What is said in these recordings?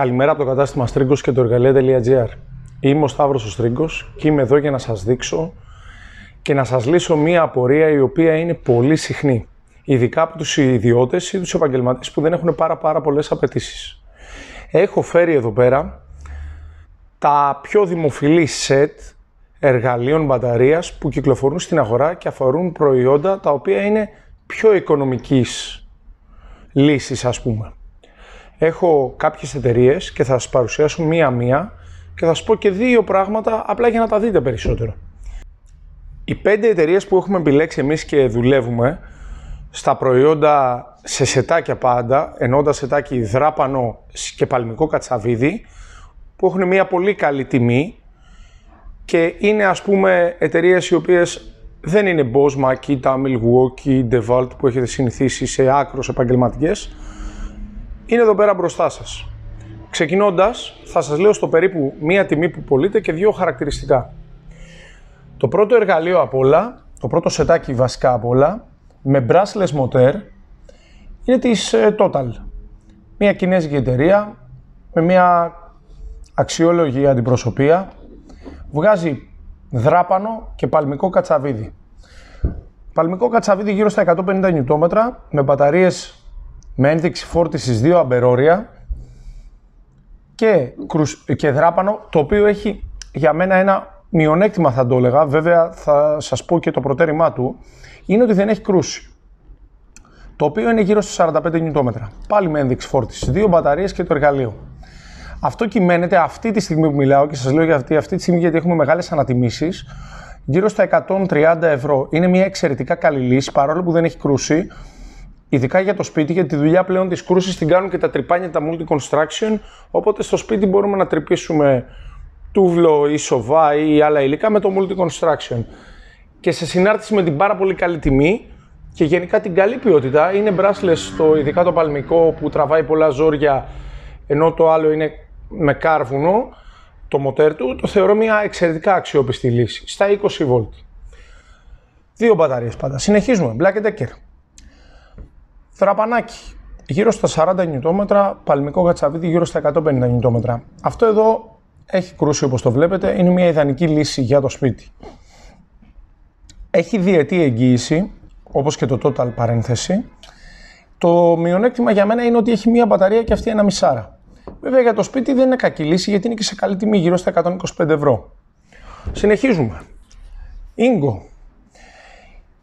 Καλημέρα από το κατάστημα Στρίγκος και το εργαλεία.gr. Είμαι ο Σταύρος ο και είμαι εδώ για να σας δείξω και να σας λύσω μία απορία η οποία είναι πολύ συχνή. Ειδικά από τους ιδιώτες ή τους επαγγελματίες που δεν έχουν πάρα πάρα πολλές απαιτήσεις. Έχω φέρει εδώ πέρα τα πιο δημοφιλή σετ εργαλείων μπαταρίας που κυκλοφορούν στην αγορά και αφορούν προϊόντα τα οποία είναι πιο οικονομικής λύσης, ας πούμε έχω κάποιες εταιρείες και θα σας παρουσιάσω μία-μία και θα σας πω και δύο πράγματα απλά για να τα δείτε περισσότερο. Οι πέντε εταιρείες που έχουμε επιλέξει εμείς και δουλεύουμε στα προϊόντα σε σετάκια πάντα, ενώντα σετάκι δράπανο και παλμικό κατσαβίδι, που έχουν μια πολύ καλή τιμή και είναι ας πούμε εταιρείες οι οποίες δεν είναι Bosma, Kita, Milwaukee, DeWalt που έχετε συνηθίσει σε άκρος επαγγελματικές, είναι εδώ πέρα μπροστά σας. Ξεκινώντας, θα σας λέω στο περίπου μία τιμή που πωλείται και δύο χαρακτηριστικά. Το πρώτο εργαλείο απ' όλα, το πρώτο σετάκι βασικά απ' όλα, με brushless motor, είναι της ε, Total. Μία κινέζικη εταιρεία με μία αξιόλογη αντιπροσωπεία, βγάζει δράπανο και παλμικό κατσαβίδι. Παλμικό κατσαβίδι γύρω στα 150 νιουτόμετρα με μπαταρίες με ένδειξη φόρτισης 2 αμπερόρια και, και δράπανο, το οποίο έχει για μένα ένα μειονέκτημα θα το έλεγα, βέβαια θα σας πω και το προτέρημά του, είναι ότι δεν έχει κρούση. Το οποίο είναι γύρω στα 45 νιουτόμετρα. Πάλι με ένδειξη φόρτισης, δύο μπαταρίες και το εργαλείο. Αυτό κυμαίνεται αυτή τη στιγμή που μιλάω και σας λέω για αυτή, τη στιγμή γιατί έχουμε μεγάλες ανατιμήσεις, γύρω στα 130 ευρώ. Είναι μια εξαιρετικά καλή λύση, παρόλο που δεν έχει κρούση, Ειδικά για το σπίτι, γιατί τη δουλειά πλέον της κρούσης την κάνουν και τα τρυπάνια τα multi-construction. Οπότε στο σπίτι μπορούμε να τρυπήσουμε τούβλο ή σοβά ή άλλα υλικά με το multi-construction. Και σε συνάρτηση με την πάρα πολύ καλή τιμή και γενικά την καλή ποιότητα, είναι brushless το ειδικά το παλμικό που τραβάει πολλά ζόρια, ενώ το άλλο είναι με κάρβουνο το μοτέρ του, το θεωρώ μια εξαιρετικά αξιόπιστη λύση στα 20 V. Δύο μπαταρίες πάντα. Συνεχίζουμε. Black Decker. Δραπανάκι, Γύρω στα 40 νιουτόμετρα, παλμικό γατσαβίδι γύρω στα 150 νιουτόμετρα. Αυτό εδώ έχει κρούσει όπως το βλέπετε, είναι μια ιδανική λύση για το σπίτι. Έχει διετή εγγύηση, όπως και το total παρένθεση. Το μειονέκτημα για μένα είναι ότι έχει μια μπαταρία και αυτή ένα μισάρα. Βέβαια για το σπίτι δεν είναι κακή λύση γιατί είναι και σε καλή τιμή γύρω στα 125 ευρώ. Συνεχίζουμε. Ίγκο,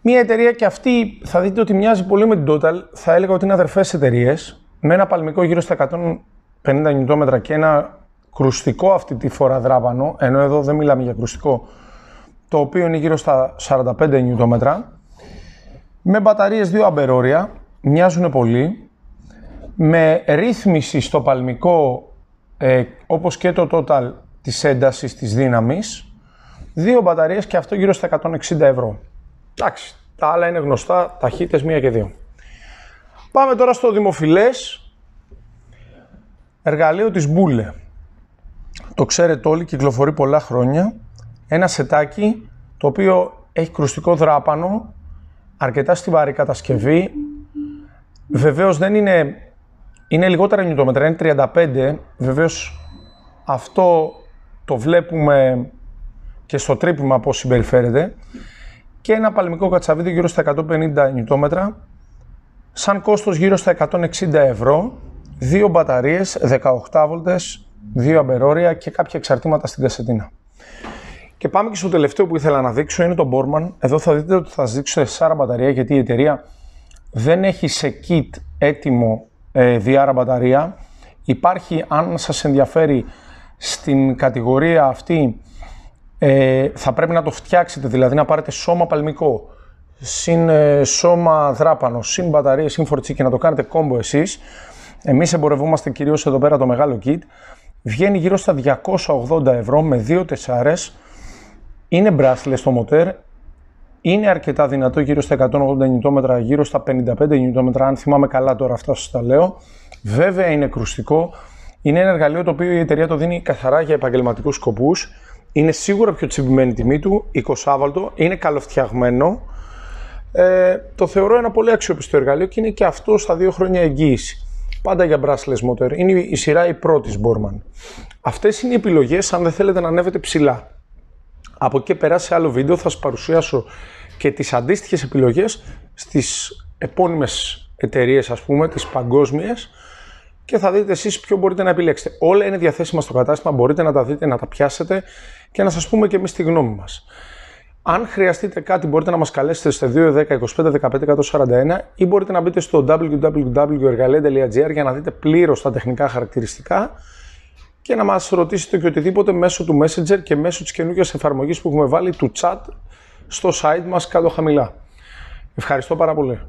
Μία εταιρεία και αυτή θα δείτε ότι μοιάζει πολύ με την Total. Θα έλεγα ότι είναι αδερφές εταιρείες με ένα παλμικό γύρω στα 150 νιουτόμετρα και ένα κρουστικό αυτή τη φορά δράπανο. Ενώ εδώ δεν μιλάμε για κρουστικό, το οποίο είναι γύρω στα 45 νιουτόμετρα. Με μπαταρίες δύο αμπερόρια, μοιάζουν πολύ. Με ρύθμιση στο παλμικό, ε, όπως και το total της έντασης της δύναμης. Δύο μπαταρίες και αυτό γύρω στα 160 ευρώ. Εντάξει, τα άλλα είναι γνωστά, ταχύτητες 1 και 2. Πάμε τώρα στο δημοφιλές εργαλείο της Μπούλε. Το ξέρετε όλοι, κυκλοφορεί πολλά χρόνια. Ένα σετάκι το οποίο έχει κρουστικό δράπανο, αρκετά στιβαρή κατασκευή. Βεβαίως δεν είναι, είναι λιγότερα νιουτόμετρα, είναι 35. Βεβαίως αυτό το βλέπουμε και στο τρύπημα πώς συμπεριφέρεται και ένα παλμικό κατσαβίδι γύρω στα 150 νιτόμετρα, σαν κόστος γύρω στα 160 ευρώ, δύο μπαταρίες 18 βολτες, δύο αμπερόρια και κάποια εξαρτήματα στην κασετίνα. Και πάμε και στο τελευταίο που ήθελα να δείξω, είναι το Borman. Εδώ θα δείτε ότι θα σας δείξω 4 μπαταρία, γιατί η εταιρεία δεν έχει σε kit έτοιμο ε, διάρα μπαταρία. Υπάρχει, αν σας ενδιαφέρει, στην κατηγορία αυτή ε, θα πρέπει να το φτιάξετε, δηλαδή να πάρετε σώμα παλμικό, συν ε, σώμα δράπανο, συν μπαταρίες, συν και να το κάνετε κόμπο εσείς. Εμείς εμπορευόμαστε κυρίως εδώ πέρα το μεγάλο kit. Βγαίνει γύρω στα 280 ευρώ με δύο τεσσάρες. Είναι brushless το μοτέρ, είναι αρκετά δυνατό, γύρω στα 180 νιουτόμετρα, γύρω στα 55 νιουτόμετρα, αν θυμάμαι καλά τώρα αυτά σας τα λέω. Βέβαια είναι κρουστικό, είναι ένα εργαλείο το οποίο η εταιρεία το δίνει καθαρά για επαγγελματικούς σκοπούς είναι σίγουρα πιο τσιμπημένη η τιμή του, 20 είναι καλοφτιαγμένο. Ε, το θεωρώ ένα πολύ αξιόπιστο εργαλείο και είναι και αυτό στα δύο χρόνια εγγύηση. Πάντα για brushless motor. Είναι η σειρά η πρώτη Μπόρμαν. Αυτές είναι οι επιλογές αν δεν θέλετε να ανέβετε ψηλά. Από εκεί πέρα σε άλλο βίντεο θα σας παρουσιάσω και τις αντίστοιχες επιλογές στις επώνυμες εταιρείες, ας πούμε, τις παγκόσμιες και θα δείτε εσείς ποιο μπορείτε να επιλέξετε. Όλα είναι διαθέσιμα στο κατάστημα, μπορείτε να τα δείτε, να τα πιάσετε και να σας πούμε και εμείς τη γνώμη μας. Αν χρειαστείτε κάτι μπορείτε να μας καλέσετε στο 210 25 15 141 ή μπορείτε να μπείτε στο www.εργαλεία.gr e για να δείτε πλήρως τα τεχνικά χαρακτηριστικά και να μας ρωτήσετε και οτιδήποτε μέσω του Messenger και μέσω της καινούργιας εφαρμογής που έχουμε βάλει του chat στο site μας κάτω χαμηλά. Ευχαριστώ πάρα πολύ.